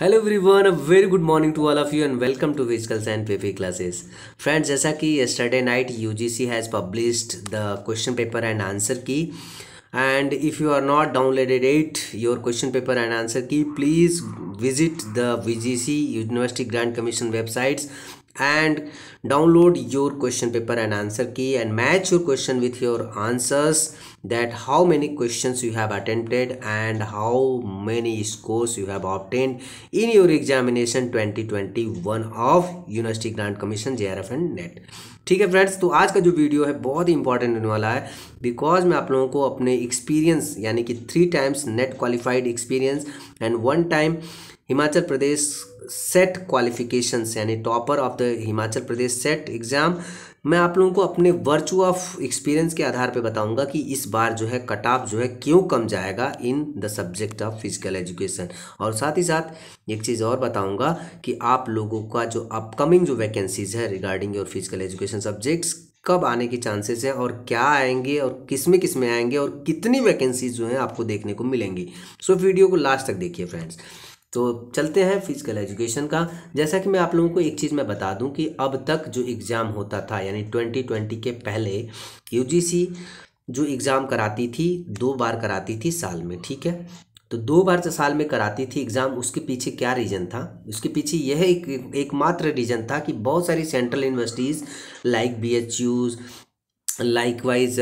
hello everyone a very good morning to all of you and welcome to physicals and peppy classes friends जैसा कि yesterday night UGC has published the question paper and answer key and if you are not downloaded it your question paper and answer key please visit the vgc university grant commission websites and download your question paper and answer key and match your question with your answers that how many questions you have attempted and how many scores you have obtained in your examination 2021 of university grant commission jrf and net ठीक है friends तो आज का जो video है बहुत ही important होने वाला है बिकॉज मैं आप लोगों को अपने एक्सपीरियंस यानी कि three times NET qualified experience and one time Himachal Pradesh SET qualification यानी topper of the Himachal Pradesh SET exam मैं आप लोगों को अपने वर्चू ऑफ एक्सपीरियंस के आधार पे बताऊंगा कि इस बार जो है कट ऑफ जो है क्यों कम जाएगा in the subject of physical education और साथ ही साथ एक चीज़ और बताऊंगा कि आप लोगों का जो अपकमिंग जो वैकेंसीज है regarding your physical education subjects कब आने के चांसेस हैं और क्या आएंगे और किस में किस में आएंगे और कितनी वैकेंसीज जो हैं आपको देखने को मिलेंगी सो so, वीडियो को लास्ट तक देखिए फ्रेंड्स तो चलते हैं फिजिकल एजुकेशन का जैसा कि मैं आप लोगों को एक चीज़ मैं बता दूं कि अब तक जो एग्ज़ाम होता था यानी 2020 के पहले यूजीसी जो एग्ज़ाम कराती थी दो बार कराती थी साल में ठीक है तो दो बार साल में कराती थी एग्ज़ाम उसके पीछे क्या रीज़न था उसके पीछे यह एक एकमात्र रीज़न था कि बहुत सारी central universities like B H U like वाइज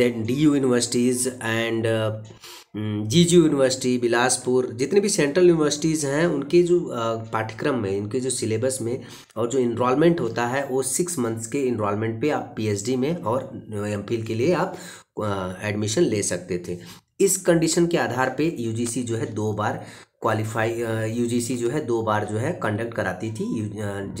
D U universities and hmm, जीजू यूनिवर्सिटी बिलासपुर जितने भी सेंट्रल यूनिवर्सिटीज़ हैं उनके जो पाठ्यक्रम में इनके जो सिलेबस में और जो इनरोलमेंट होता है वो सिक्स मंथ्स के इनरोलमेंट पे आप पीएचडी में और एम के लिए आप एडमिशन ले सकते थे इस कंडीशन के आधार पे यूजीसी जो है दो बार क्वालिफाई यूजीसी uh, जो है दो बार जो है कंडक्ट कराती थी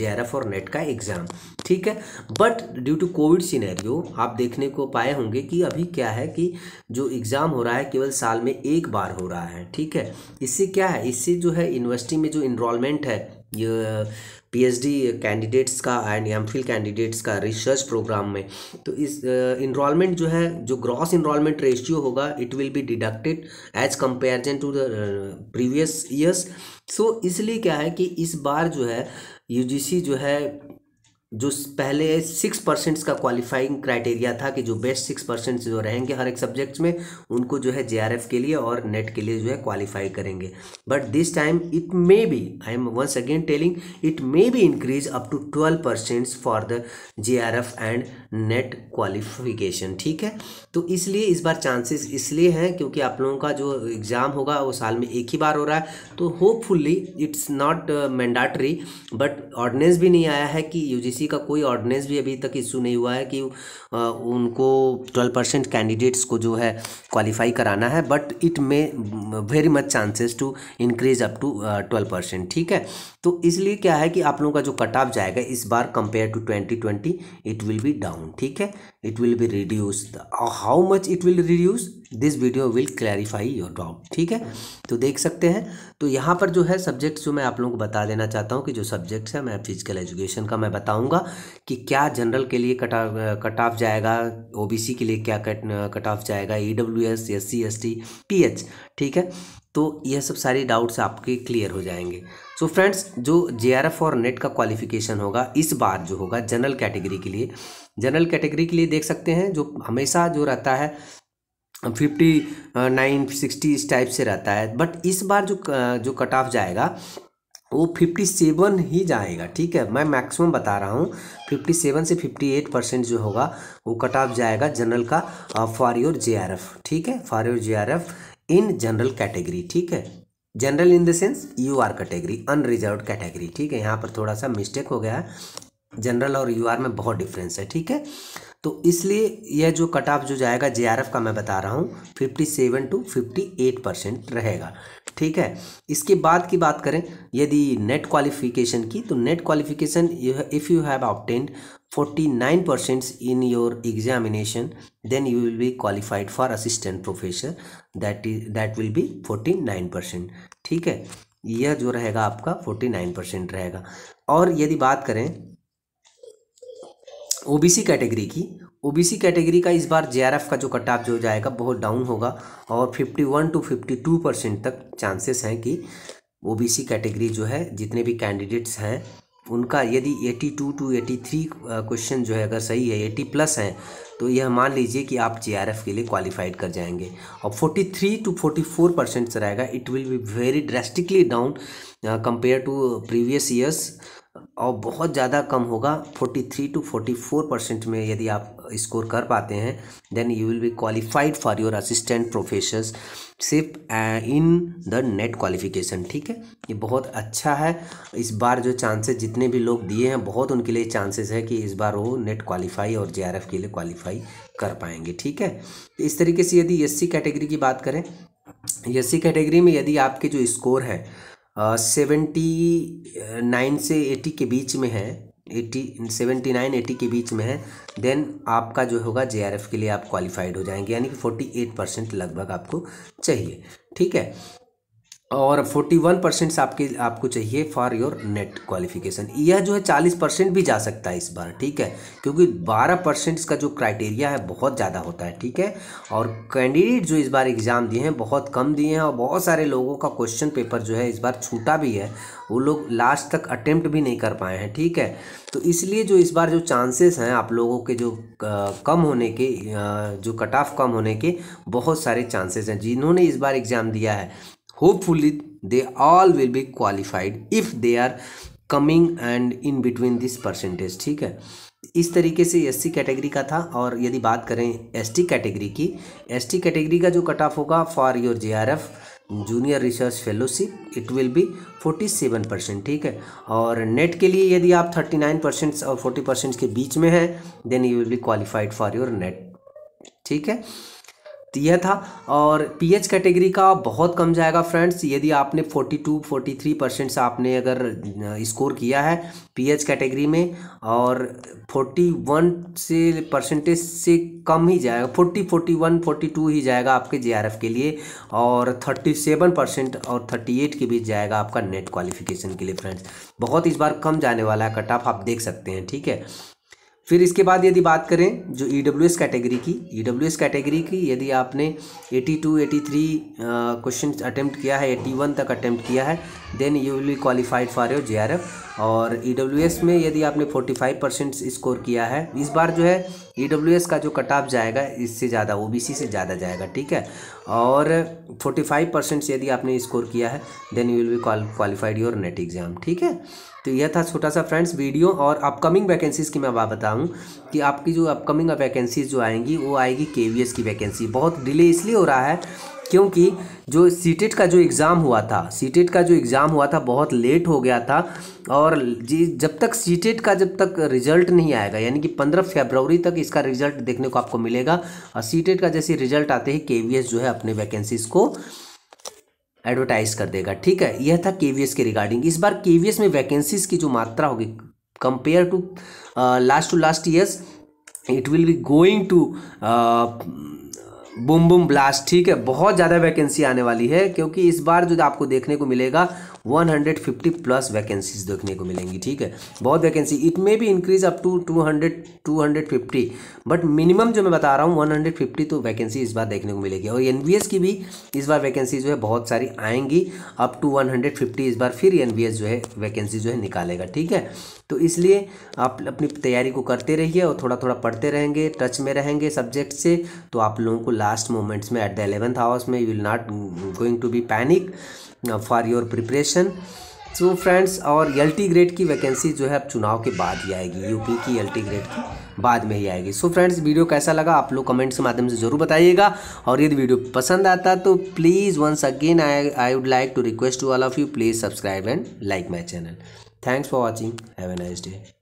जे uh, और नेट का एग्ज़ाम ठीक है but due to COVID scenario आप देखने को पाए होंगे कि अभी क्या है कि जो एग्ज़ाम हो रहा है केवल साल में एक बार हो रहा है ठीक है इससे क्या है इससे जो है यूनिवर्सिटी में जो इनरोलमेंट है ये पीएचडी uh, कैंडिडेट्स का एंड एम फिल कैंडिडेट्स का रिसर्च प्रोग्राम में तो इस इनरोलमेंट uh, जो है जो ग्रॉस इनरोलमेंट रेशियो होगा it will be deducted as comparison to the previous years so इसलिए क्या है कि इस बार जो है यूजीसी जो है जो पहले सिक्स परसेंट्स का क्वालिफाइंग क्राइटेरिया था कि जो बेस्ट सिक्स परसेंट्स जो रहेंगे हर एक सब्जेक्ट्स में उनको जो है जे के लिए और नेट के लिए जो है क्वालिफाई करेंगे but this time it may be I am once again telling it may be increase up to twelve percents for the J and NET qualification ठीक है तो इसलिए इस बार चांसेस इसलिए हैं क्योंकि आप लोगों का जो एग्ज़ाम होगा वो साल में एक ही बार हो रहा है तो hopefully it's not mandatory but ordinance भी नहीं आया है कि यू किसी का कोई ऑर्डिनेंस भी अभी तक इशू नहीं हुआ है कि उनको ट्वेल्व परसेंट कैंडिडेट्स को जो है क्वालिफाई कराना है but it may very much chances to increase up to twelve percent ठीक है तो इसलिए क्या है कि आप लोगों का जो कट ऑफ जाएगा इस बार compare to twenty twenty it will be down ठीक है it will be reduce how much it will reduce this video will clarify your doubt ठीक है तो देख सकते हैं तो यहाँ पर जो है सब्जेक्ट जो मैं आप लोगों को बता देना चाहता हूँ कि जो सब्जेक्ट्स हैं मैं फिजिकल एजुकेशन का मैं बताऊँगा कि क्या जनरल के लिए कट कट ऑफ जाएगा ओ के लिए क्या कट कट ऑफ जाएगा E W S S C S T P H ठीक है तो यह सब सारी डाउट्स आपके क्लियर हो जाएंगे सो so फ्रेंड्स जो जे आर एफ और नेट का क्वालिफिकेशन होगा इस बार जो होगा जनरल कैटेगरी के लिए जनरल कैटेगरी के लिए देख सकते हैं जो हमेशा जो रहता है फिफ्टी नाइन सिक्सटी इस टाइप से रहता है बट इस बार जो जो कट ऑफ जाएगा वो फिफ्टी सेवन ही जाएगा ठीक है मैं मैक्सिमम बता रहा हूँ फिफ्टी सेवन से फिफ्टी एट परसेंट जो होगा वो कट ऑफ जाएगा जनरल का फॉर योर जे ठीक है for your J in general category ठीक है general in the sense U R category unreserve category ठीक है यहाँ पर थोड़ा सा मिस्टेक हो गया है जनरल और यू आर में बहुत डिफरेंस है ठीक है तो इसलिए यह जो कट ऑफ जो जाएगा जे आर एफ का मैं बता रहा हूँ fifty seven to fifty eight percent रहेगा ठीक है इसके बाद की बात करें यदि नेट क्वालिफिकेशन की तो NET qualification if you have obtained nine percent in your examination then you will be qualified for assistant professor that is that will be forty nine percent ठीक है यह जो रहेगा आपका फोर्टी नाइन परसेंट रहेगा और यदि बात करें ओबीसी कैटेगरी की ओबीसी कैटेगरी का इस बार जेआरएफ का जो कट ऑफ जो जाएगा बहुत डाउन होगा और 51 टू 52 परसेंट तक चांसेस हैं कि ओबीसी कैटेगरी जो है जितने भी कैंडिडेट्स हैं उनका यदि 82 टू 83 क्वेश्चन जो है अगर सही है 80 प्लस हैं तो यह मान लीजिए कि आप जे के लिए क्वालिफाइड कर जाएंगे और 43 टू 44 परसेंट रहेगा it will be very drastically down compare to previous years और बहुत ज़्यादा कम होगा 43 टू 44 परसेंट में यदि आप स्कोर कर पाते हैं then you will be qualified for your assistant professor सिर्फ इन द नेट क्वालिफिकेशन ठीक है ये बहुत अच्छा है इस बार जो चांसेस जितने भी लोग दिए हैं बहुत उनके लिए चांसेस है कि इस बार वो नेट क्वालिफाई और जे के लिए क्वालिफाई कर पाएंगे ठीक है तो इस तरीके से यदि एस कैटेगरी की बात करें एस कैटेगरी में यदि आपके जो स्कोर हैं सेवेंटी नाइन से एटी के बीच में है एटी सेवेंटी नाइन एटी के बीच में है देन आपका जो होगा जे के लिए आप क्वालिफाइड हो जाएंगे यानी कि फोर्टी एट परसेंट लगभग आपको चाहिए ठीक है और 41 परसेंट आपके आपको चाहिए फॉर योर नेट क्वालिफिकेशन यह जो है 40 परसेंट भी जा सकता है इस बार ठीक है क्योंकि 12 परसेंट का जो क्राइटेरिया है बहुत ज़्यादा होता है ठीक है और कैंडिडेट जो इस बार एग्ज़ाम दिए हैं बहुत कम दिए हैं और बहुत सारे लोगों का क्वेश्चन पेपर जो है इस बार छूटा भी है वो लोग लास्ट तक अटैम्प्ट भी नहीं कर पाए हैं ठीक है तो इसलिए जो इस बार जो चांसेस हैं आप लोगों के जो कम होने के जो कट ऑफ कम होने के बहुत सारे चांसेस हैं जिन्होंने इस बार एग्ज़ाम दिया है hopefully they all will be qualified if they are coming and in between this percentage ठीक है इस तरीके से सी कैटेगरी का था और यदि बात करें टी कैटेगरी की टी कैटेगरी का जो कट ऑफ होगा for your F junior research fellowship it will be 47 percent ठीक है और नेट के लिए यदि आप 39 परसेंट और 40 परसेंट के बीच में हैं then you will be qualified for your NET ठीक है यह था और पीएच कैटेगरी का बहुत कम जाएगा फ्रेंड्स यदि आपने 42 43 परसेंट से आपने अगर स्कोर किया है पीएच कैटेगरी में और 41 से परसेंटेज से कम ही जाएगा 40 41 42 ही जाएगा आपके जेआरएफ के लिए और 37 परसेंट और 38 के बीच जाएगा आपका नेट क्वालिफिकेशन के लिए फ्रेंड्स बहुत इस बार कम जाने वाला है कट ऑफ आप देख सकते हैं ठीक है फिर इसके बाद यदि बात करें जो ई डब्ल्यू एस कैटेगरी की ई डब्ल्यू एस कैटेगरी की यदि आपने 82, 83 क्वेश्चन अटैम्प्ट किया है 81 तक अटैम्प्ट किया है then you will be qualified for your J R F और ई डब्ल्यू एस में यदि आपने 45 परसेंट स्कोर किया है इस बार जो है ई डब्ल्यू एस का जो कट ऑफ जाएगा इससे ज़्यादा ओ बी सी से ज़्यादा जाएगा ठीक है और 45 परसेंट यदि आपने स्कोर किया है then you will be qualified your NET exam ठीक है तो यह था छोटा सा फ्रेंड्स वीडियो और अपकमिंग वैकेंसीज़ की मैं बात बताऊं कि आपकी जो अपकमिंग वैकेंसीज़ जो आएंगी वो आएगी के की वैकेंसी बहुत डिले इसलिए हो रहा है क्योंकि जो सी e का जो एग्ज़ाम हुआ था सी e का जो एग्ज़ाम हुआ था बहुत लेट हो गया था और जी जब तक सी e का जब तक रिजल्ट नहीं आएगा यानी कि पंद्रह फरवरी तक इसका रिजल्ट देखने को आपको मिलेगा और सी का जैसे रिजल्ट आते ही के जो है अपने वैकेंसीज़ को एडवर्टाइज कर देगा ठीक है यह था एस के रिगार्डिंग इस बार एस में वैकेंसीज की जो मात्रा होगी compare to last to last years it will be going to boom boom blast ठीक है बहुत ज़्यादा वैकेंसी आने वाली है क्योंकि इस बार जो आपको देखने को मिलेगा 150 प्लस वैकेंसीज देखने को मिलेंगी ठीक है बहुत वैकेंसी इट मे भी increase up to 200 250 but minimum जो मैं बता रहा हूँ 150 तो वैकेंसी इस बार देखने को मिलेगी और एन की भी इस बार वैकेंसी जो है बहुत सारी आएंगी अप टू 150 इस बार फिर एन जो है वैकेंसी जो है निकालेगा ठीक है तो इसलिए आप अपनी तैयारी को करते रहिए और थोड़ा थोड़ा पढ़ते रहेंगे टच में रहेंगे सब्जेक्ट से तो आप लोगों को लास्ट मोमेंट्स में एट द एलेवेंथ हाउस में you will not going to be panic for your preparation so friends और एल टी ग्रेड की वैकेंसी जो है अब चुनाव के बाद ही आएगी यूपी की एल टी ग्रेड की बाद में ही आएगी सो so फ्रेंड्स वीडियो कैसा लगा आप लोग कमेंट्स के माध्यम से ज़रूर बताइएगा और यदि वीडियो पसंद आता तो please once again I I would like to request to all of you please subscribe and like my channel thanks for watching have a nice day